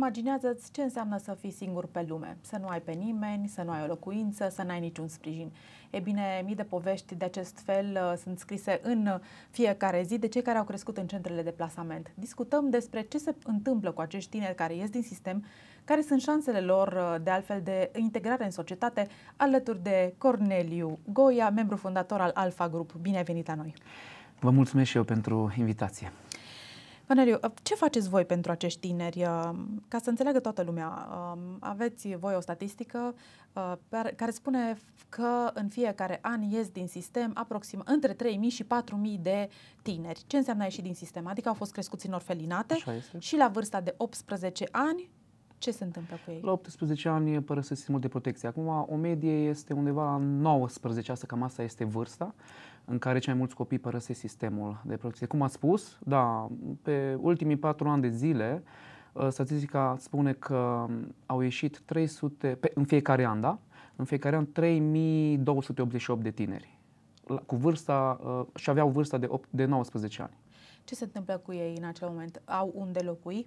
imaginează-ți ce înseamnă să fii singur pe lume, să nu ai pe nimeni, să nu ai o locuință, să n-ai niciun sprijin. E bine, mii de povești de acest fel uh, sunt scrise în fiecare zi de cei care au crescut în centrele de plasament. Discutăm despre ce se întâmplă cu acești tineri care ies din sistem, care sunt șansele lor uh, de altfel de integrare în societate, alături de Corneliu Goia, membru fondator al Alfa Group. Bine ai venit la noi! Vă mulțumesc și eu pentru invitație! Valeriu, ă, ce faceți voi pentru acești tineri? Ă, ca să înțeleagă toată lumea, ă, aveți voi o statistică care spune că în fiecare an ies din sistem aproxim între 3.000 și 4.000 de tineri. Ce înseamnă a ieși din sistem? Adică au fost crescuți în orfelinate și la vârsta de 18 ani ce se întâmplă cu ei? La 18 ani părăsesc sistemul de protecție. Acum, o medie este undeva la 19, asta cam asta este vârsta în care cei mai mulți copii părăsesc sistemul de protecție. Cum a spus, da, pe ultimii patru ani de zile, uh, statistica spune că au ieșit 300, pe, în fiecare an, da? În fiecare an 3288 de tineri la, cu vârsta, uh, și aveau vârsta de, 8, de 19 ani. Ce se întâmplă cu ei în acel moment? Au unde locui?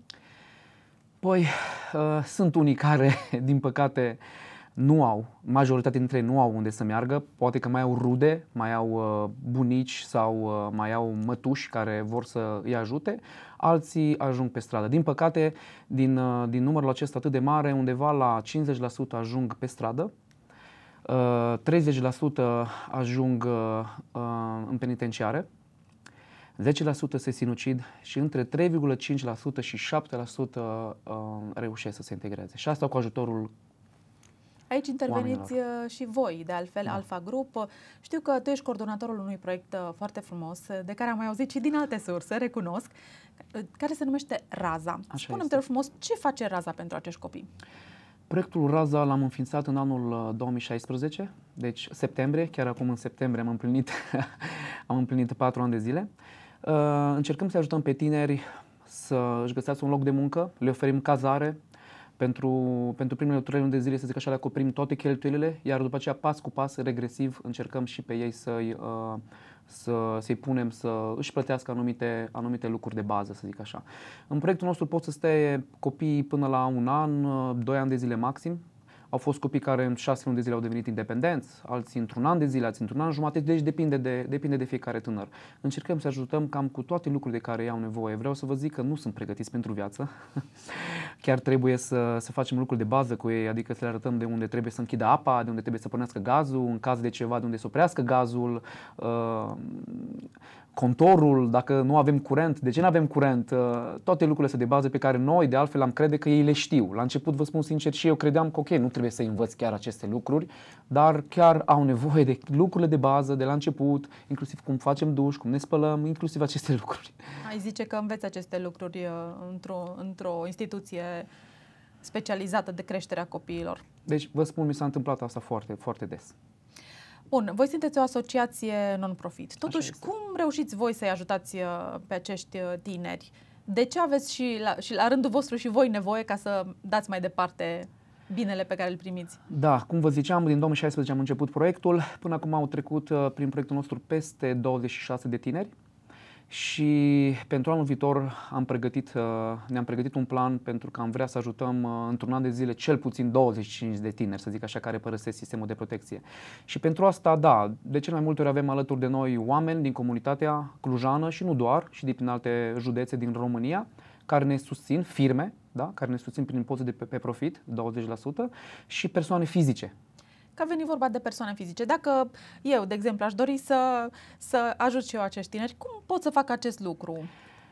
Păi, uh, sunt unii care, din păcate, uh, nu au, majoritatea dintre ei nu au unde să meargă, poate că mai au rude, mai au uh, bunici sau uh, mai au mătuși care vor să îi ajute, alții ajung pe stradă. Din păcate, din, uh, din numărul acesta atât de mare, undeva la 50% ajung pe stradă, 30% ajung în penitenciare, 10% se sinucid și între 3,5% și 7% reușesc să se integreze. Și asta cu ajutorul Aici interveniți oamenilor. Uh, și voi, de altfel, da. Alfa Group. Știu că tu ești coordonatorul unui proiect uh, foarte frumos, uh, de care am mai auzit și din alte surse, recunosc, care se numește Raza. Spune-mi, te frumos, ce face Raza pentru acești copii? Proiectul Raza l-am înființat în anul 2016, deci septembrie, chiar acum în septembrie am împlinit, am împlinit patru ani de zile. Încercăm să ajutăm pe tineri să își găsească un loc de muncă, le oferim cazare, pentru, pentru primele trei luni de zile, să zic așa, le acoperim toate cheltuielile, iar după aceea, pas cu pas, regresiv, încercăm și pe ei să-i, uh, să, să-i punem să își plătească anumite, anumite lucruri de bază, să zic așa. În proiectul nostru pot să stea copiii până la un an, doi ani de zile maxim, au fost copii care în șase luni de zile au devenit independenți, alții într-un an de zile, alții într-un an jumate, deci depinde de, depinde de fiecare tânăr. Încercăm să ajutăm cam cu toate lucrurile de care au nevoie. Vreau să vă zic că nu sunt pregătiți pentru viață. Chiar trebuie să, să facem lucruri de bază cu ei, adică să le arătăm de unde trebuie să închidă apa, de unde trebuie să pornească gazul, în caz de ceva, de unde să oprească gazul. Uh, contorul, dacă nu avem curent, de ce nu avem curent, uh, toate lucrurile astea de bază pe care noi de altfel am crede că ei le știu. La început vă spun sincer și eu credeam că ok, nu trebuie să învăț chiar aceste lucruri, dar chiar au nevoie de lucrurile de bază de la început, inclusiv cum facem duș, cum ne spălăm, inclusiv aceste lucruri. Ai zice că înveți aceste lucruri uh, într-o, într-o instituție specializată de creșterea copiilor. Deci, vă spun, mi s-a întâmplat asta foarte, foarte des. Bun, voi sunteți o asociație non-profit. Totuși, cum reușiți voi să-i ajutați uh, pe acești uh, tineri? De ce aveți și la, și la rândul vostru și voi nevoie ca să dați mai departe binele pe care îl primiți? Da, cum vă ziceam, din 2016 am început proiectul. Până acum au trecut uh, prin proiectul nostru peste 26 de tineri și pentru anul viitor am pregătit, uh, ne-am pregătit un plan pentru că am vrea să ajutăm uh, într-un an de zile cel puțin 25 de tineri, să zic așa, care părăsesc sistemul de protecție. Și pentru asta, da, de cel mai multe ori avem alături de noi oameni din comunitatea clujană și nu doar, și din alte județe din România, care ne susțin, firme, da? care ne susțin prin impozit de pe, pe profit, 20%, și persoane fizice, că a venit vorba de persoane fizice. Dacă eu, de exemplu, aș dori să, să ajut și eu acești tineri, cum pot să fac acest lucru?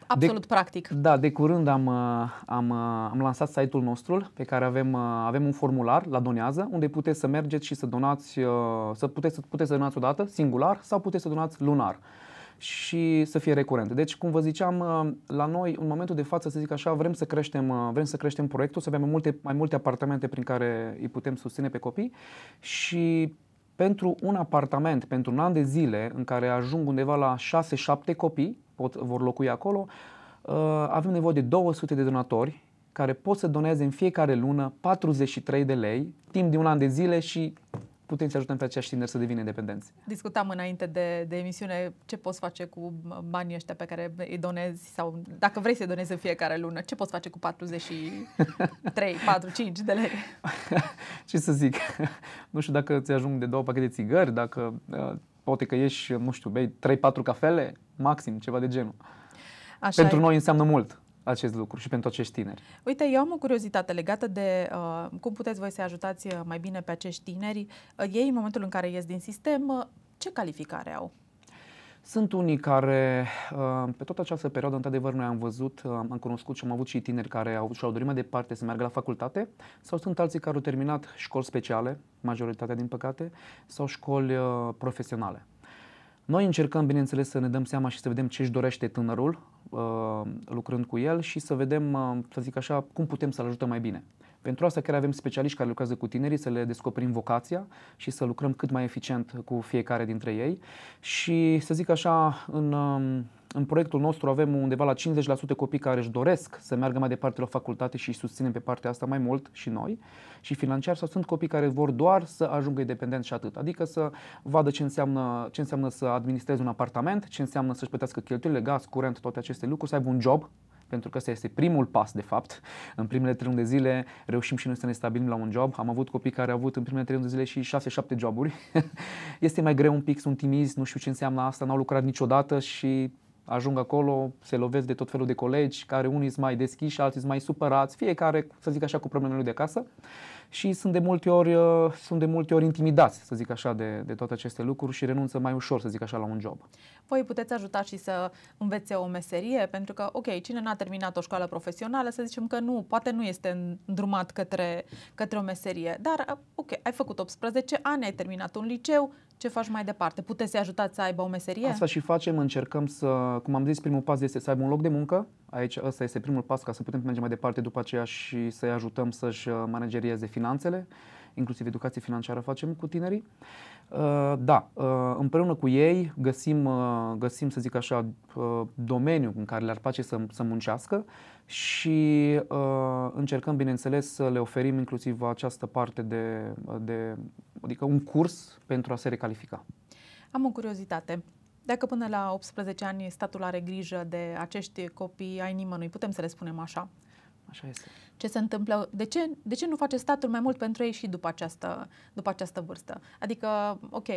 Absolut de, practic. Da, de curând am, uh, am, uh, am lansat site-ul nostru pe care avem, uh, avem un formular la Donează unde puteți să mergeți și să donați, să puteți, puteți să donați odată, singular, sau puteți să donați lunar și să fie recurente. Deci, cum vă ziceam, uh, la noi, în momentul de față, să zic așa, vrem să creștem, uh, vrem să creștem proiectul, să avem mai multe, mai multe apartamente prin care îi putem susține pe copii și pentru un apartament, pentru un an de zile, în care ajung undeva la 6-7 copii, pot, vor locui acolo, uh, avem nevoie de 200 de donatori care pot să doneze în fiecare lună 43 de lei, timp de un an de zile și putem să ajutăm pe acești tineri să devină independenți. Discutam înainte de, de emisiune ce poți face cu banii ăștia pe care îi donezi sau dacă vrei să-i donezi în fiecare lună, ce poți face cu 43, 4, 5 de lei? ce să zic, nu știu dacă ți ajung de două pachete de țigări, dacă uh, poate că ieși, nu știu, bei 3-4 cafele, maxim, ceva de genul. Așa Pentru e. noi înseamnă mult acest lucru și pentru acești tineri. Uite, eu am o curiozitate legată de uh, cum puteți voi să ajutați uh, mai bine pe acești tineri. Uh, ei, în momentul în care ies din sistem, uh, ce calificare au? Sunt unii care, uh, pe toată această perioadă, într-adevăr, noi am văzut, uh, am cunoscut și am avut și tineri care au, și-au dorit mai departe să meargă la facultate sau sunt alții care au terminat școli speciale, majoritatea din păcate, sau școli profesionale. Noi încercăm, bineînțeles, să ne dăm seama și să vedem ce își dorește tânărul uh, lucrând cu el și să vedem, uh, să zic așa, cum putem să-l ajutăm mai bine. Pentru asta chiar avem specialiști care lucrează cu tinerii, să le descoperim vocația și să lucrăm cât mai eficient cu fiecare dintre ei. Și să zic așa, în um, în proiectul nostru avem undeva la 50% copii care își doresc să meargă mai departe la facultate și îi susținem pe partea asta mai mult și noi și financiar sau sunt copii care vor doar să ajungă independenți și atât. Adică să vadă ce înseamnă, ce înseamnă să administreze un apartament, ce înseamnă să-și plătească cheltuielile, gaz, curent, toate aceste lucruri, să aibă un job, pentru că ăsta este primul pas, de fapt. În primele trei luni de zile reușim și noi să ne stabilim la un job. Am avut copii care au avut în primele trei luni de zile și 6-7 joburi. este mai greu un pic, sunt timizi, nu știu ce înseamnă asta, n-au lucrat niciodată și ajung acolo, se lovesc de tot felul de colegi, care unii sunt mai deschiși, alții sunt mai supărați, fiecare, să zic așa, cu problemele lui de acasă și sunt de multe ori, uh, sunt de multe ori intimidați, să zic așa, de, de toate aceste lucruri și renunță mai ușor, să zic așa, la un job. Voi puteți ajuta și să învețe o meserie, pentru că, ok, cine n-a terminat o școală profesională, să zicem că nu, poate nu este îndrumat către, către o meserie, dar, uh, ok, ai făcut 18 ani, ai terminat un liceu, ce faci mai departe? Puteți să ajutați să aibă o meserie? Asta și facem, încercăm să, cum am zis, primul pas este să aibă un loc de muncă. Aici ăsta este primul pas ca să putem merge mai departe după aceea și să-i ajutăm să-și uh, managerieze finanțele. Uh, inclusiv educație financiară facem cu tinerii. Uh, da, uh, împreună cu ei găsim, uh, găsim să zic așa, domeniul în care le-ar place să, să muncească și încercăm, bineînțeles, să le oferim inclusiv această parte de, de adică un curs pentru a se recalifica. Am o curiozitate. Dacă până la 18 ani statul are grijă de acești copii ai nimănui, putem să le spunem așa, Așa este. Ce se întâmplă? De ce, de ce nu face statul mai mult pentru ei și după această, după această vârstă? Adică, ok, uh,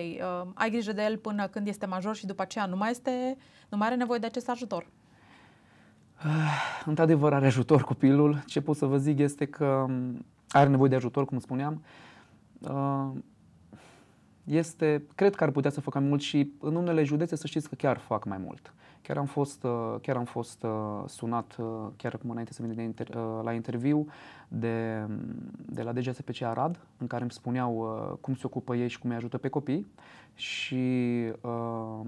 ai grijă de el până când este major și după aceea nu mai, este, nu mai are nevoie de acest ajutor. Uh, într-adevăr, are ajutor copilul. Ce pot să vă zic este că um, are nevoie de ajutor, cum spuneam. Uh, este, cred că ar putea să facă mai mult și în unele județe să știți că chiar fac mai mult. Chiar am fost, uh, chiar am fost uh, sunat, uh, chiar acum înainte să vin de inter, la interviu, de, de la DGSPC Arad, în care îmi spuneau cum se ocupă ei și cum îi ajută pe copii și uh,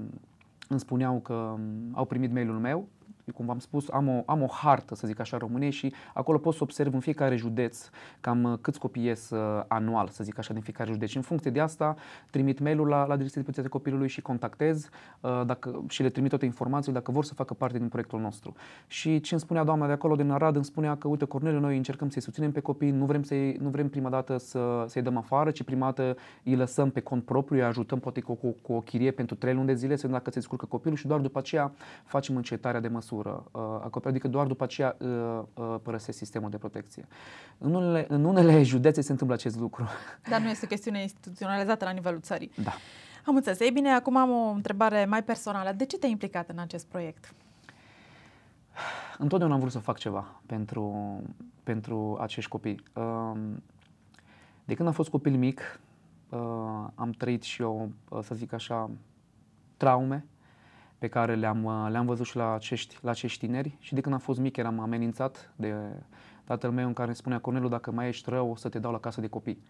îmi spuneau că um, au primit mailul meu cum v-am spus, am o, am o hartă, să zic așa, României și acolo pot să observ în fiecare județ cam uh, câți copii ies uh, anual, să zic așa, din fiecare județ. Și în funcție de asta trimit mail-ul la, la Direcția de Protecție Copilului și contactez uh, dacă, și le trimit toate informațiile dacă vor să facă parte din proiectul nostru. Și ce îmi spunea doamna de acolo, din Arad, îmi spunea că, uite, Corneliu, noi încercăm să-i susținem pe copii, nu vrem, să nu vrem prima dată să, să-i dăm afară, ci prima dată îi lăsăm pe cont propriu, îi ajutăm poate cu, cu, cu o chirie pentru trei luni de zile, să vedem dacă se descurcă copilul și doar după aceea facem încetarea de măsuri măsură uh, acoperă, adică doar după aceea uh, uh, părăsesc sistemul de protecție. În unele, în unele județe se întâmplă acest lucru. Dar nu este o chestiune instituționalizată la nivelul țării. Da. Am înțeles. Ei bine, acum am o întrebare mai personală. De ce te-ai implicat în acest proiect? Întotdeauna am vrut să fac ceva pentru, pentru acești copii. Um, de când am fost copil mic, am trăit și eu, să zic așa, traume pe care le-am, uh, le-am văzut și la acești, la acești tineri și de când am fost mic eram amenințat de tatăl meu în care îmi spunea Cornelu, dacă mai ești rău, o să te dau la casă de copii.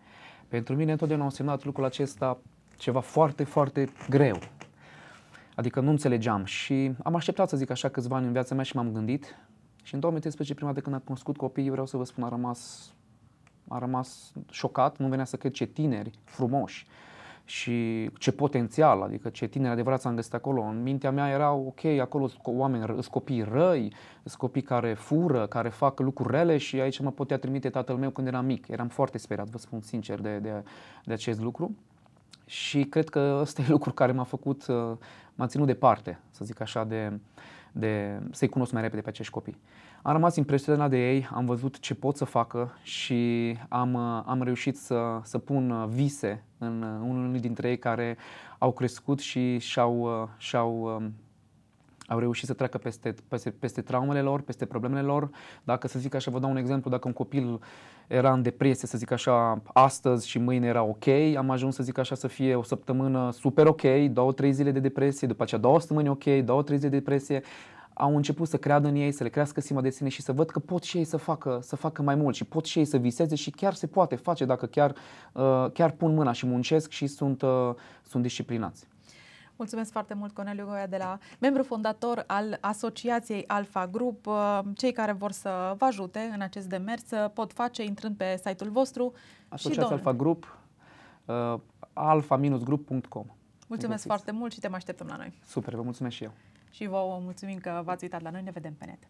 Pentru mine întotdeauna au semnat lucrul acesta ceva foarte, foarte greu. Adică nu înțelegeam și am așteptat să zic așa câțiva ani în viața mea și m-am gândit și în 2013, prima dată când am cunoscut copiii, vreau să vă spun, am rămas, am rămas șocat, nu venea să cred ce tineri frumoși și ce potențial, adică ce tineri s am găsit acolo. În mintea mea era ok, acolo sunt oameni, sunt copii răi, sunt copii care fură, care fac lucruri rele și aici mă putea trimite tatăl meu când eram mic. Eram foarte speriat, vă spun sincer, de, de, de acest lucru. Și cred că ăsta e lucru care m-a făcut, uh, m-a ținut departe, să zic așa, de, de să-i cunosc mai repede pe acești copii. Am rămas impresionat de ei, am văzut ce pot să facă și am, uh, am reușit să, să pun uh, vise în uh, unul dintre ei care au crescut și și-au, și-au um, au reușit să treacă peste, peste, peste traumele lor, peste problemele lor. Dacă, să zic așa, vă dau un exemplu, dacă un copil era în depresie, să zic așa, astăzi și mâine era ok, am ajuns, să zic așa, să fie o săptămână super ok, două, trei zile de depresie, după aceea două săptămâni ok, două, trei zile de depresie au început să creadă în ei, să le crească sima de sine și să văd că pot și ei să facă, să facă mai mult și pot și ei să viseze și chiar se poate face dacă chiar, uh, chiar pun mâna și muncesc și sunt, uh, sunt disciplinați. Mulțumesc foarte mult, Coneliu Goia, de la membru fondator al Asociației Alfa Group. Uh, cei care vor să vă ajute în acest demers pot face intrând pe site-ul vostru. Asociația Alfa Group, alfa-group.com. Mulțumesc foarte mult și te mai așteptăm la noi. Super, vă mulțumesc și eu și vă mulțumim că v-ați uitat la noi. Ne vedem pe net!